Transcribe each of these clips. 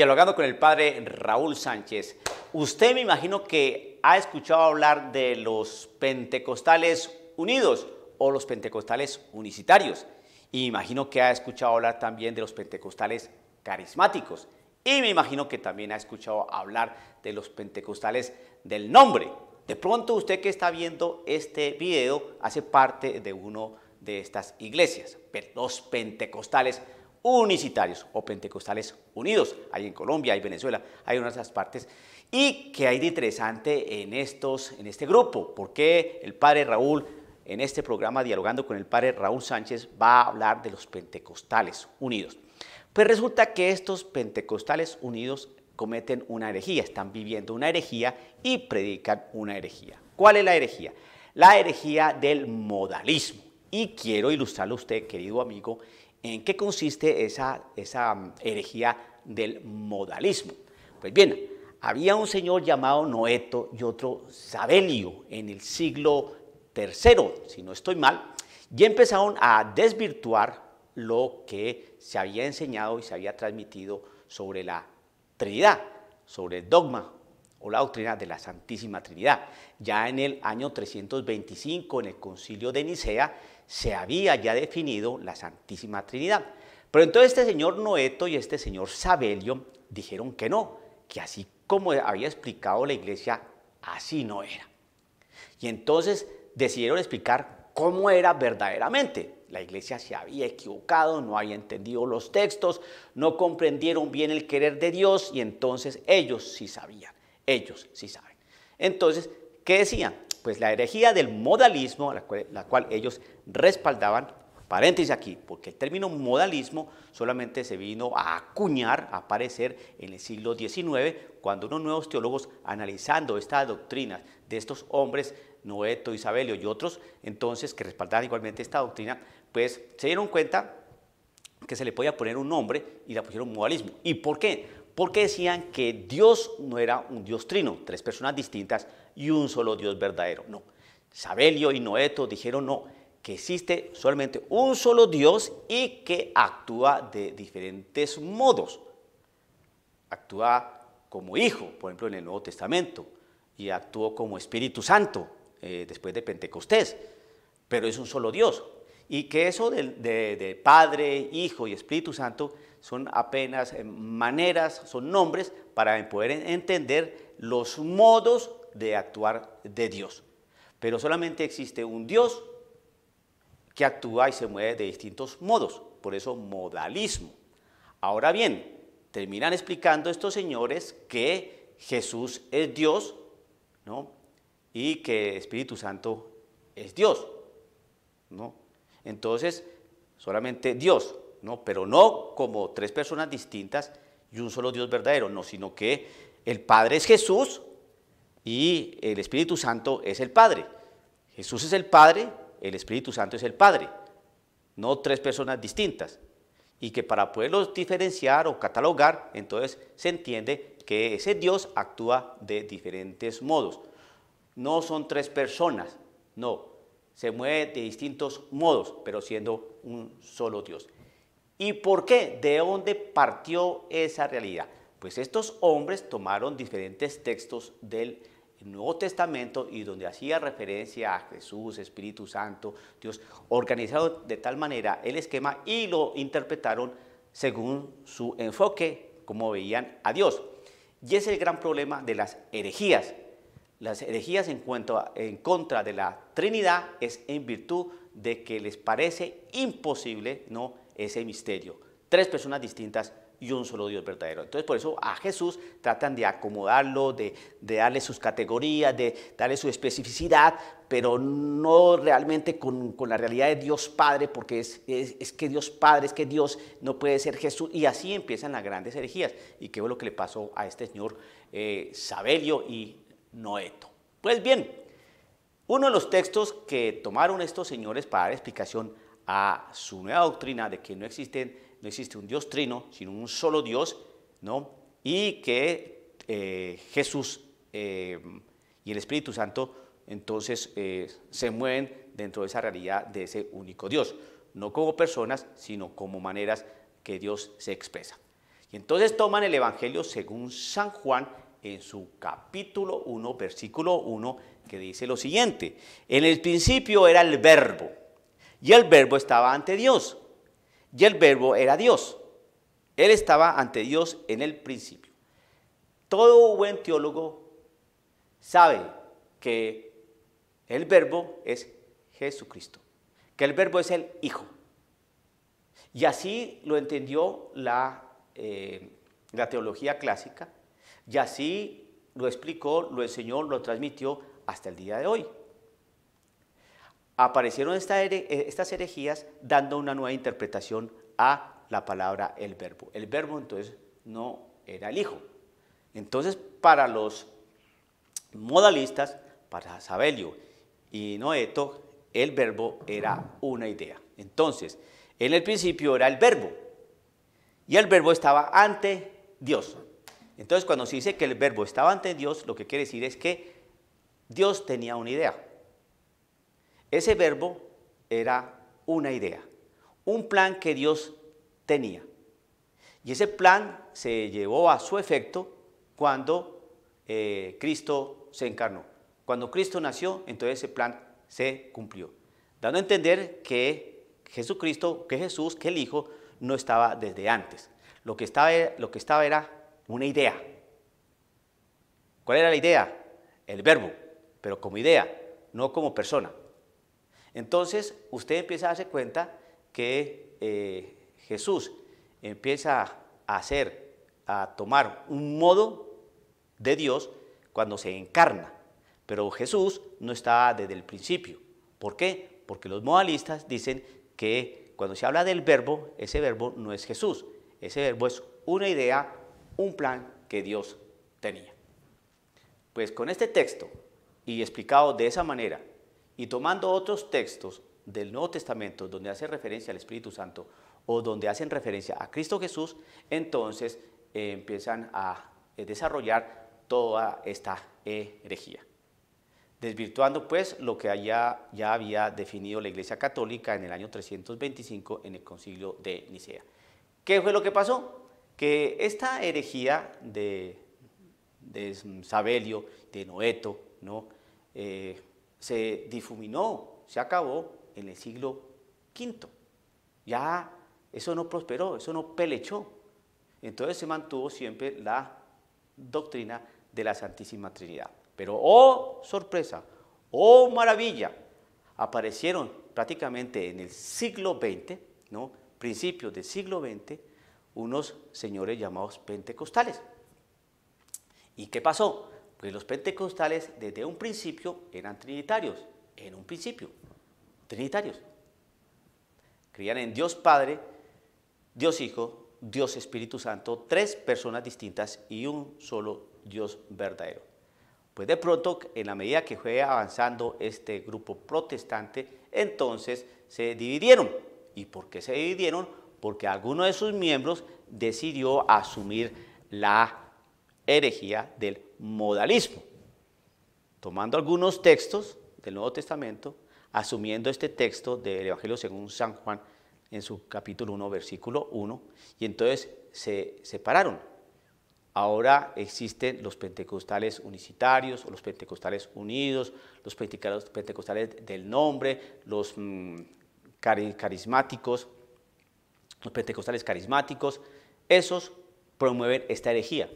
dialogando con el padre Raúl Sánchez. Usted me imagino que ha escuchado hablar de los pentecostales unidos o los pentecostales unicitarios. Y me imagino que ha escuchado hablar también de los pentecostales carismáticos. Y me imagino que también ha escuchado hablar de los pentecostales del nombre. De pronto usted que está viendo este video hace parte de uno de estas iglesias, los pentecostales unicitarios o pentecostales unidos. Hay en Colombia, hay Venezuela, hay unas de esas partes. ¿Y qué hay de interesante en, estos, en este grupo? porque el padre Raúl, en este programa dialogando con el padre Raúl Sánchez, va a hablar de los pentecostales unidos? Pues resulta que estos pentecostales unidos cometen una herejía, están viviendo una herejía y predican una herejía. ¿Cuál es la herejía? La herejía del modalismo. Y quiero ilustrarle a usted, querido amigo, en qué consiste esa, esa mm, herejía del modalismo. Pues bien, había un señor llamado Noeto y otro Sabelio en el siglo III, si no estoy mal, y empezaron a desvirtuar lo que se había enseñado y se había transmitido sobre la Trinidad, sobre el dogma o la doctrina de la Santísima Trinidad. Ya en el año 325, en el concilio de Nicea, se había ya definido la Santísima Trinidad. Pero entonces este señor Noeto y este señor Sabelio dijeron que no, que así como había explicado la iglesia, así no era. Y entonces decidieron explicar cómo era verdaderamente. La iglesia se había equivocado, no había entendido los textos, no comprendieron bien el querer de Dios y entonces ellos sí sabían. Ellos sí saben. Entonces, ¿qué decían? Pues la herejía del modalismo, la cual, ellos respaldaban, paréntesis aquí, porque el término modalismo solamente se vino a acuñar, a aparecer en el siglo XIX, cuando unos nuevos teólogos analizando esta doctrina de estos hombres, Noeto, Isabelio y otros, entonces que respaldaban igualmente esta doctrina, pues se dieron cuenta que se le podía poner un nombre y la pusieron modalismo. ¿Y por qué? porque decían que Dios no era un Dios trino, tres personas distintas y un solo Dios verdadero. No, Sabelio y Noeto dijeron no, que existe solamente un solo Dios y que actúa de diferentes modos. Actúa como hijo, por ejemplo, en el Nuevo Testamento, y actuó como Espíritu Santo eh, después de Pentecostés, pero es un solo Dios, y que eso de, Padre, Hijo y Espíritu Santo son apenas eh, maneras, son nombres para poder entender los modos de actuar de Dios. Pero solamente existe un Dios que actúa y se mueve de distintos modos, por eso modalismo. Ahora bien, terminan explicando estos señores que Jesús es Dios, ¿no? Y que Espíritu Santo es Dios, ¿no? Entonces, solamente Dios, ¿no? Pero no como tres personas distintas y un solo Dios verdadero, no, sino que el Padre es Jesús y el Espíritu Santo es el Padre. Jesús es el Padre, el Espíritu Santo es el Padre, no tres personas distintas. Y que para poderlos diferenciar o catalogar, entonces se entiende que ese Dios actúa de diferentes modos. No son tres personas, no, se mueve de distintos modos, pero siendo un solo Dios. ¿Y por qué? ¿De dónde partió esa realidad? Pues estos hombres tomaron diferentes textos del Nuevo Testamento y donde hacía referencia a Jesús, Espíritu Santo, Dios, organizaron de tal manera el esquema y lo interpretaron según su enfoque, como veían a Dios. Y es el gran problema de las herejías, las herejías en, cuanto en contra de la Trinidad es en virtud de que les parece imposible no ese misterio. Tres personas distintas y un solo Dios verdadero. Entonces por eso a Jesús tratan de acomodarlo, de, darle sus categorías, de darle su especificidad, pero no realmente con, la realidad de Dios Padre, porque es, es, que Dios Padre, es que Dios no puede ser Jesús. Y así empiezan las grandes herejías. Y qué fue lo que le pasó a este señor eh, Sabelio y Noeto. Pues bien, uno de los textos que tomaron estos señores para dar explicación a su nueva doctrina de que no, no existe un Dios trino, sino un solo Dios, ¿no? y que eh, Jesús eh, y el Espíritu Santo entonces eh, se mueven dentro de esa realidad de ese único Dios, no como personas, sino como maneras que Dios se expresa. Y entonces toman el Evangelio según San Juan en su capítulo 1, versículo 1, que dice lo siguiente, en el principio era el verbo, y el verbo estaba ante Dios, y el verbo era Dios. Él estaba ante Dios en el principio. Todo buen teólogo sabe que el verbo es Jesucristo, que el verbo es el Hijo. Y así lo entendió la, eh, la teología clásica y así lo explicó, lo enseñó, lo transmitió hasta el día de hoy. Aparecieron eh, estas herejías dando una nueva interpretación a la palabra el verbo. El verbo entonces no era el hijo. Entonces para los modalistas, para Sabelio y Noeto, el verbo era una idea. Entonces, en el principio era el verbo y el verbo estaba ante Dios. Entonces, cuando se dice que el verbo estaba ante Dios, lo que quiere decir es que Dios tenía una idea. Ese verbo era una idea, un plan que Dios tenía. Y ese plan se llevó a su efecto cuando eh, Cristo se encarnó. Cuando Cristo nació, entonces ese plan se cumplió, dando a entender que Jesucristo, que Jesús, que el Hijo, no estaba desde antes. Lo que estaba, lo que estaba era una idea. ¿Cuál era la idea? El verbo, pero como idea, no como persona. Entonces usted empieza a darse cuenta que eh, Jesús empieza a hacer, a tomar un modo de Dios cuando se encarna. Pero Jesús no está desde el principio. ¿Por qué? Porque los modalistas dicen que cuando se habla del verbo, ese verbo no es Jesús, ese verbo es una idea un plan que Dios tenía. Pues con este texto y explicado de esa manera y tomando otros textos del Nuevo Testamento donde hace referencia al Espíritu Santo o donde hacen referencia a Cristo Jesús, entonces eh, empiezan a eh, desarrollar toda esta herejía. Desvirtuando pues lo que allá ya había definido la Iglesia Católica en el año 325 en el concilio de Nicea. ¿Qué fue lo que pasó? que esta herejía de, Sabelio, de Noeto, ¿no? Eh, se difuminó, se acabó en el siglo V. Ya eso no prosperó, eso no pelechó. Entonces se mantuvo siempre la doctrina de la Santísima Trinidad. Pero oh sorpresa, oh maravilla, aparecieron prácticamente en el siglo XX, ¿no? principios del siglo XX, unos señores llamados pentecostales. ¿Y qué pasó? Pues los pentecostales desde un principio eran trinitarios, en un principio, trinitarios. Creían en Dios Padre, Dios Hijo, Dios Espíritu Santo, tres personas distintas y un solo Dios verdadero. Pues de pronto, en la medida que fue avanzando este grupo protestante, entonces se dividieron. ¿Y por qué se dividieron? porque alguno de sus miembros decidió asumir la herejía del modalismo, tomando algunos textos del Nuevo Testamento, asumiendo este texto del Evangelio según San Juan en su capítulo 1, versículo 1, y entonces se separaron. Ahora existen los pentecostales unicitarios, los pentecostales unidos, los pentecostales del nombre, los mm, carismáticos, los pentecostales carismáticos, esos promueven esta herejía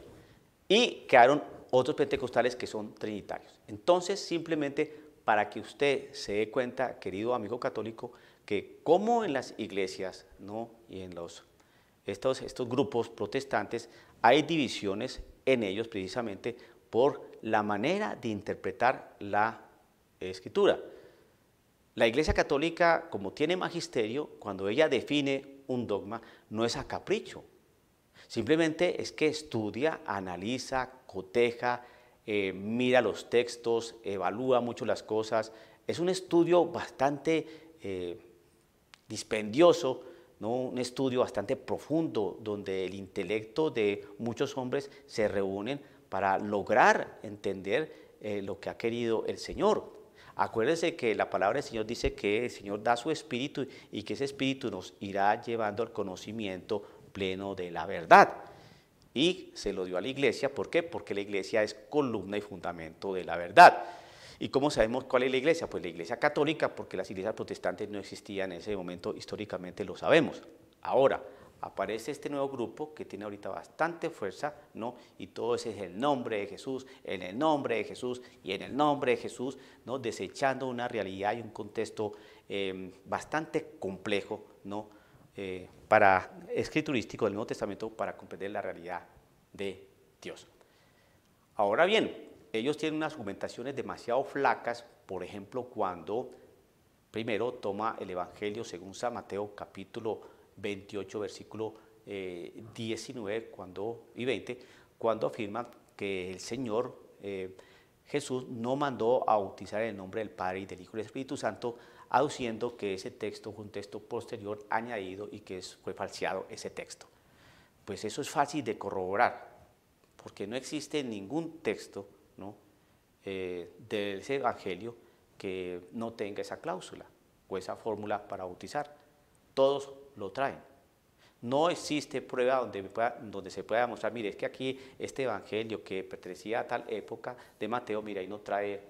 y quedaron otros pentecostales que son trinitarios. Entonces, simplemente para que usted se dé cuenta, querido amigo católico, que como en las iglesias ¿no? y en los, estos, estos grupos protestantes hay divisiones en ellos precisamente por la manera de interpretar la escritura. La Iglesia Católica, como tiene magisterio, cuando ella define un dogma no es a capricho. Simplemente es que estudia, analiza, coteja, eh, mira los textos, evalúa mucho las cosas. Es un estudio bastante eh, dispendioso, ¿no? un estudio bastante profundo donde el intelecto de muchos hombres se reúnen para lograr entender eh, lo que ha querido el Señor. Acuérdense que la palabra del Señor dice que el Señor da su espíritu y que ese espíritu nos irá llevando al conocimiento pleno de la verdad. Y se lo dio a la iglesia, ¿por qué? Porque la iglesia es columna y fundamento de la verdad. ¿Y cómo sabemos cuál es la iglesia? Pues la iglesia católica, porque las iglesias protestantes no existían en ese momento, históricamente lo sabemos. Ahora, aparece este nuevo grupo que tiene ahorita bastante fuerza, ¿no? Y todo ese es el nombre de Jesús, en el nombre de Jesús y en el nombre de Jesús, ¿no? Desechando una realidad y un contexto em, bastante complejo, ¿no? Eh, para escriturístico del Nuevo Testamento para comprender la realidad de Dios. Ahora bien, ellos tienen unas argumentaciones demasiado flacas, por ejemplo, cuando primero toma el Evangelio según San Mateo capítulo 28, versículo 19 eh, cuando, y 20, cuando afirman que el Señor eh, Jesús no mandó a bautizar en el nombre del Padre y del Hijo y del Espíritu Santo, aduciendo que ese texto fue un texto posterior añadido y que fue falseado ese texto. Pues eso es fácil de corroborar, porque no existe ningún texto ¿no? Eh, de ese Evangelio que no tenga esa cláusula o esa fórmula para bautizar. Todos lo traen. No existe prueba donde, donde se pueda mostrar mire, es que aquí este evangelio que pertenecía a tal época de Mateo, mira, ahí no trae,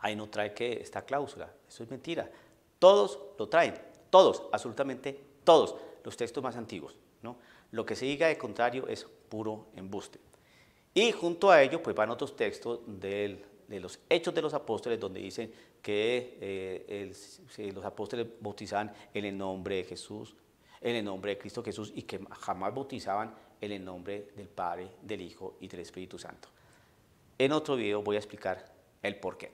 ahí no trae que esta cláusula. Eso es mentira. Todos lo traen, todos, absolutamente todos los textos más antiguos. ¿no? Lo que se diga de contrario es puro embuste. Y junto a ello, pues van otros textos del de los hechos de los apóstoles, donde dicen eh, que los apóstoles bautizaban en el nombre de Jesús, en el nombre de Cristo Jesús, y que jamás bautizaban en el nombre del Padre, del Hijo y del Espíritu Santo. En otro video voy a explicar el por qué.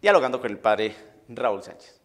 Dialogando con el Padre Raúl Sánchez.